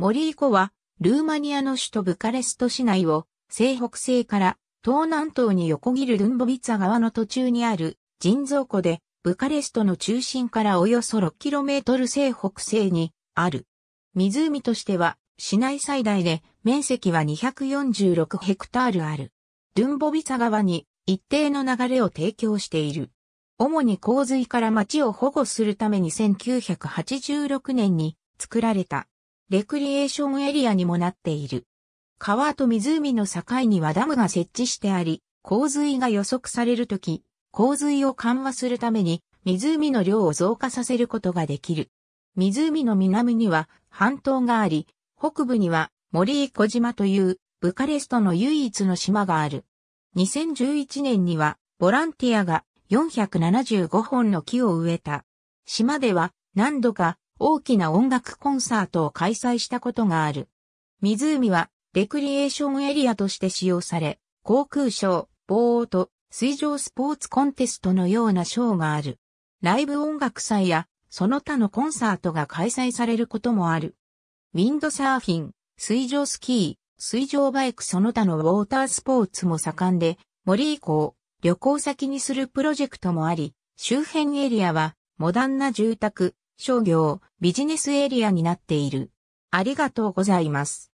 森ー湖は、ルーマニアの首都ブカレスト市内を、西北西から東南東に横切るルンボビツァ川の途中にある人造湖で、ブカレストの中心からおよそ 6km 西北西にある。湖としては、市内最大で面積は246ヘクタールある。ルンボビツァ川に一定の流れを提供している。主に洪水から町を保護するために1986年に作られたレクリエーションエリアにもなっている。川と湖の境にはダムが設置してあり、洪水が予測されるとき、洪水を緩和するために湖の量を増加させることができる。湖の南には半島があり、北部には森井小島というブカレストの唯一の島がある。2011年にはボランティアが475本の木を植えた。島では何度か大きな音楽コンサートを開催したことがある。湖はレクリエーションエリアとして使用され、航空ショー、ボート、水上スポーツコンテストのようなショーがある。ライブ音楽祭やその他のコンサートが開催されることもある。ウィンドサーフィン、水上スキー、水上バイクその他のウォータースポーツも盛んで、森以降、旅行先にするプロジェクトもあり、周辺エリアはモダンな住宅、商業、ビジネスエリアになっている。ありがとうございます。